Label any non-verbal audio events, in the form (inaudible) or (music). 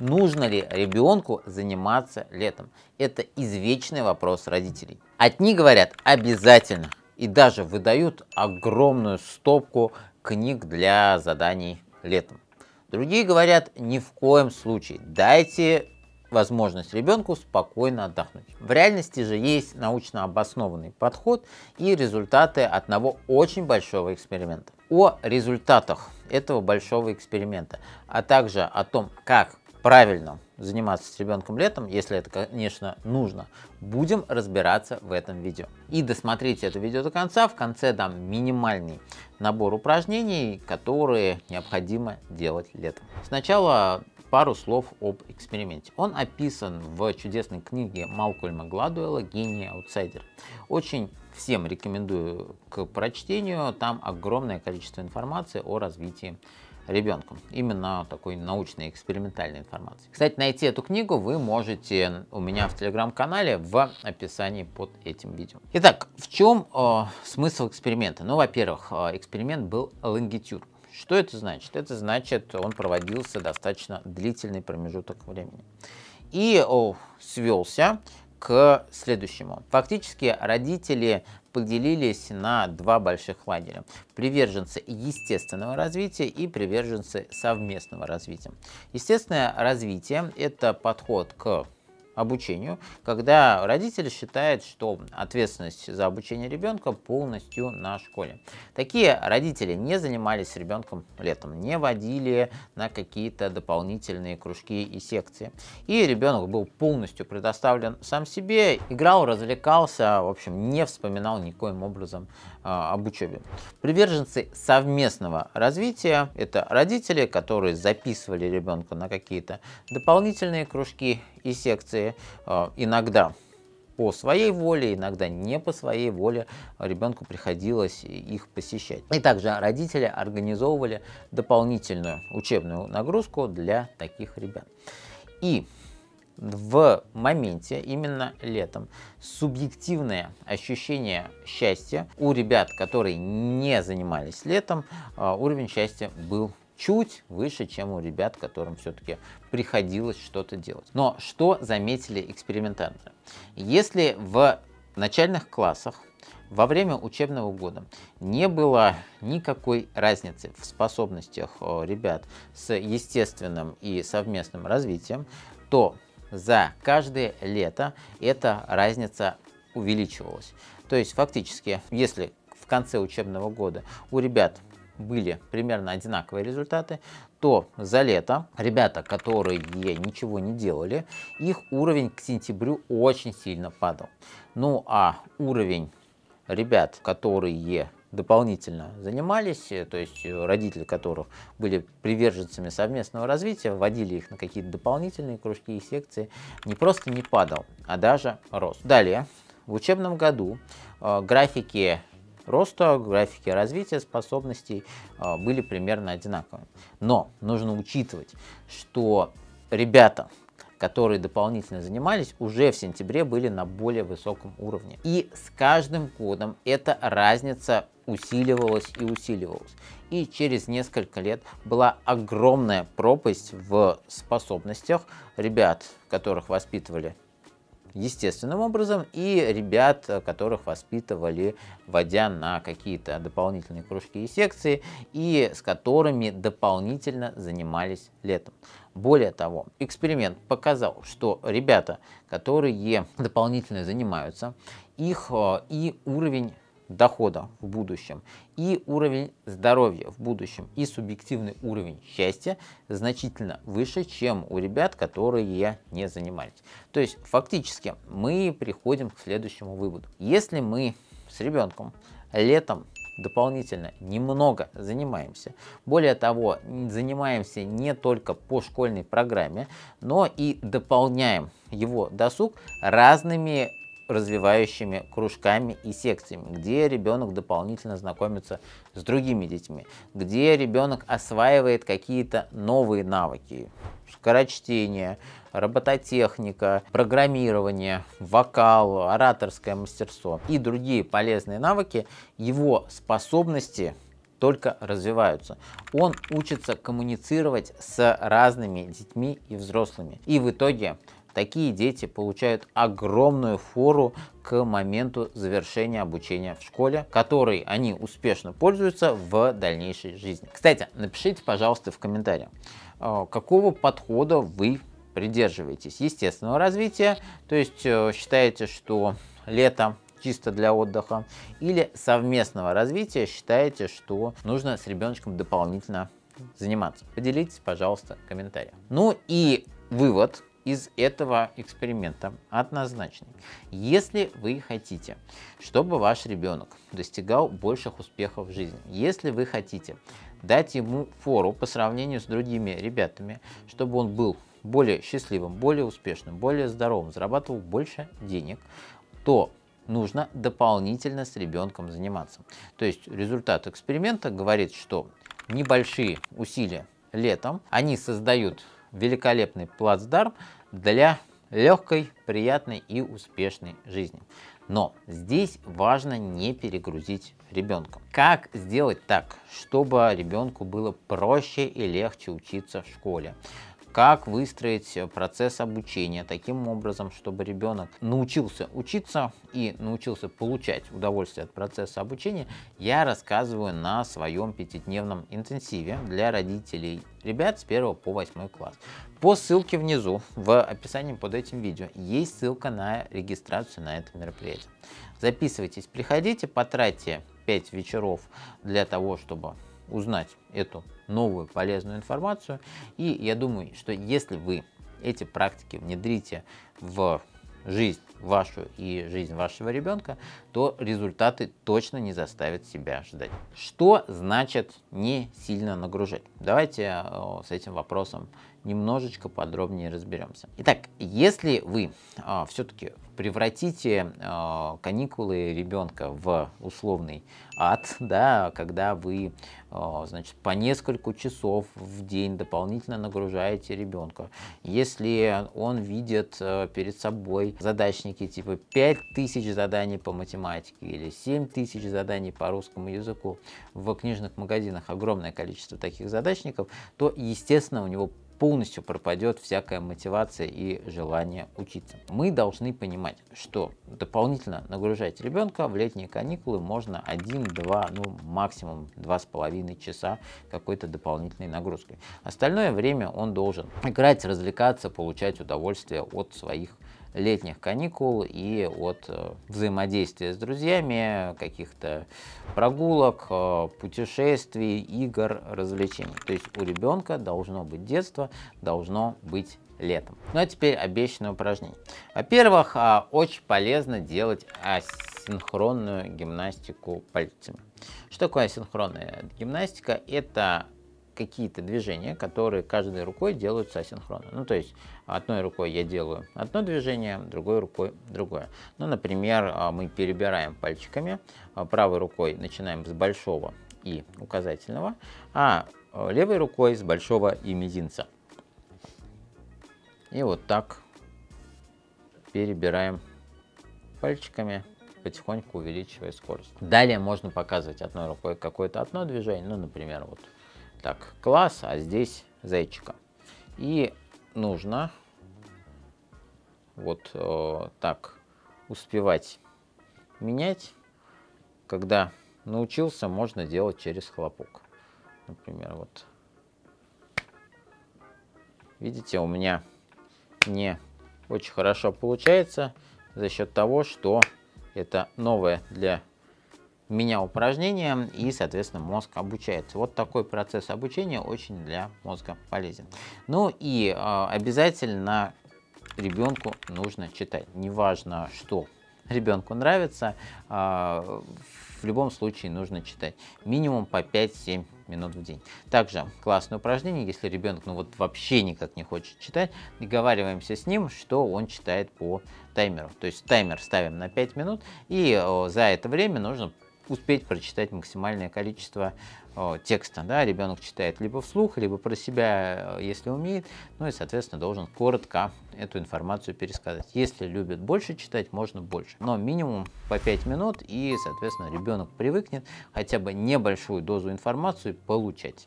нужно ли ребенку заниматься летом. Это извечный вопрос родителей. Одни говорят обязательно и даже выдают огромную стопку книг для заданий летом. Другие говорят ни в коем случае, дайте возможность ребенку спокойно отдохнуть. В реальности же есть научно обоснованный подход и результаты одного очень большого эксперимента. О результатах этого большого эксперимента, а также о том, как правильно заниматься с ребенком летом, если это, конечно, нужно. Будем разбираться в этом видео. И досмотрите это видео до конца. В конце дам минимальный набор упражнений, которые необходимо делать летом. Сначала пару слов об эксперименте. Он описан в чудесной книге Малкольма Гладуэлла «Гений аутсайдер». Очень всем рекомендую к прочтению. Там огромное количество информации о развитии ребенком. Именно такой научной экспериментальной информации. Кстати, найти эту книгу вы можете у меня в телеграм-канале в описании под этим видео. Итак, в чем э, смысл эксперимента? Ну, во-первых, э, эксперимент был лонгитюр. Что это значит? Это значит, он проводился достаточно длительный промежуток времени. И о, свелся к следующему. Фактически родители поделились на два больших лагеря. Приверженцы естественного развития и приверженцы совместного развития. Естественное развитие – это подход к обучению, когда родитель считает, что ответственность за обучение ребенка полностью на школе. Такие родители не занимались ребенком летом, не водили на какие-то дополнительные кружки и секции. И ребенок был полностью предоставлен сам себе, играл, развлекался, в общем, не вспоминал никоим образом э, об учебе. Приверженцы совместного развития – это родители, которые записывали ребенка на какие-то дополнительные кружки и секции э, иногда по своей воле, иногда не по своей воле ребенку приходилось их посещать. И также родители организовывали дополнительную учебную нагрузку для таких ребят. И в моменте, именно летом, субъективное ощущение счастья у ребят, которые не занимались летом, э, уровень счастья был чуть выше, чем у ребят, которым все-таки приходилось что-то делать. Но что заметили экспериментаторы? Если в начальных классах во время учебного года не было никакой разницы в способностях э, ребят с естественным и совместным развитием, то за каждое лето эта разница увеличивалась. То есть фактически, если в конце учебного года у ребят были примерно одинаковые результаты, то за лето ребята, которые ничего не делали, их уровень к сентябрю очень сильно падал. Ну а уровень ребят, которые дополнительно занимались, то есть родители которых были приверженцами совместного развития, вводили их на какие-то дополнительные кружки и секции, не просто не падал, а даже рос. Далее, в учебном году э, графики роста, графики развития способностей а, были примерно одинаковыми. Но нужно учитывать, что ребята, которые дополнительно занимались, уже в сентябре были на более высоком уровне. И с каждым годом эта разница усиливалась и усиливалась. И через несколько лет была огромная пропасть в способностях ребят, которых воспитывали естественным образом, и ребят, э, которых воспитывали, вводя на какие-то дополнительные кружки и секции, и с которыми дополнительно занимались летом. Более того, эксперимент показал, что ребята, которые дополнительно занимаются, их э, и уровень дохода в будущем, и уровень здоровья в будущем, и субъективный уровень счастья значительно выше, чем у ребят, которые не занимались. То есть фактически мы приходим к следующему выводу. Если мы с ребенком летом дополнительно немного занимаемся. Более того, занимаемся не только по школьной программе, но и дополняем его досуг разными развивающими кружками и секциями, где ребенок дополнительно знакомится с другими детьми, где ребенок осваивает какие-то новые навыки, скорочтение, робототехника, программирование, вокал, ораторское мастерство и другие полезные навыки, его способности только развиваются. Он учится коммуницировать с разными детьми и взрослыми. И в итоге такие дети получают огромную фору к моменту завершения обучения в школе, которой они успешно пользуются в дальнейшей жизни. Кстати, напишите, пожалуйста, в комментариях, э, какого подхода вы придерживаетесь естественного развития, то есть э, считаете, что лето чисто для отдыха, или совместного развития считаете, что нужно с ребеночком дополнительно заниматься. Поделитесь, пожалуйста, в Ну и вывод, из этого эксперимента однозначный. Если вы хотите, чтобы ваш ребенок достигал больших успехов в жизни, если вы хотите дать ему фору по сравнению с другими ребятами, чтобы он был более счастливым, более успешным, более здоровым, зарабатывал больше денег, то нужно дополнительно с ребенком заниматься. То есть результат эксперимента говорит, что небольшие усилия летом, они создают великолепный плацдарм для легкой, приятной и успешной жизни. Но здесь важно не перегрузить ребенка. Как сделать так, чтобы ребенку было проще и легче учиться в школе? как выстроить э, процесс обучения таким образом, чтобы ребенок научился учиться и научился получать удовольствие от процесса обучения, я рассказываю на своем пятидневном интенсиве для родителей ребят с 1 по 8 класс. По ссылке внизу в описании под этим видео есть ссылка на регистрацию на это мероприятие. Записывайтесь, приходите, потратьте 5 вечеров для того, чтобы узнать эту новую полезную информацию. И я думаю, что если вы эти практики внедрите в жизнь вашу и жизнь вашего ребенка, то результаты точно не заставят себя ждать. Что значит не сильно нагружать? Давайте э, с этим вопросом немножечко подробнее разберемся. Итак, если вы а, все-таки превратите а, каникулы ребенка в условный ад, (laughs) да, когда вы, а, значит, по несколько часов в день дополнительно нагружаете ребенка, если он видит а, перед собой задачники типа 5000 заданий по математике или 7000 заданий по русскому языку, в книжных магазинах огромное количество таких задачников, то, естественно, у него полностью пропадет всякая мотивация и желание учиться. Мы должны понимать, что дополнительно нагружать ребенка в летние каникулы можно 1-2, ну максимум 2,5 часа какой-то дополнительной нагрузкой. Остальное время он должен играть, развлекаться, получать удовольствие от своих летних каникул и от э, взаимодействия с друзьями, каких-то прогулок, э, путешествий, игр, развлечений. То есть у ребенка должно быть детство, должно быть летом. Ну а теперь обещанное упражнение. Во-первых, а, очень полезно делать асинхронную гимнастику пальцами. Что такое асинхронная гимнастика? Это какие-то движения, которые каждой рукой делаются асинхронно. Ну, то есть одной рукой я делаю одно движение, другой рукой другое. Ну, например, а, мы перебираем пальчиками, а, правой рукой начинаем с большого и указательного, а, а левой рукой с большого и мизинца. И вот так перебираем пальчиками потихоньку увеличивая скорость. Далее можно показывать одной рукой какое-то одно движение, ну, например, вот так, класс, а здесь зайчика. И нужно вот э, так успевать менять. Когда научился, можно делать через хлопок. Например, вот. Видите, у меня не очень хорошо получается за счет того, что это новое для меня упражнения, и, соответственно, мозг обучается. Вот такой процесс обучения очень для мозга полезен. Ну и э, обязательно ребенку нужно читать. Неважно, что ребенку нравится, э, в любом случае нужно читать. Минимум по 5-7 минут в день. Также классное упражнение, если ребенок ну вот вообще никак не хочет читать, договариваемся с ним, что он читает по таймеру. То есть таймер ставим на 5 минут, и о, за это время нужно успеть прочитать максимальное количество о, э, текста. Да? Ребенок читает либо вслух, либо про себя, э, если умеет, ну и, соответственно, должен коротко эту информацию пересказать. Если любит больше читать, можно больше. Но минимум по 5 минут, и, соответственно, ребенок привыкнет хотя бы небольшую дозу информации получать.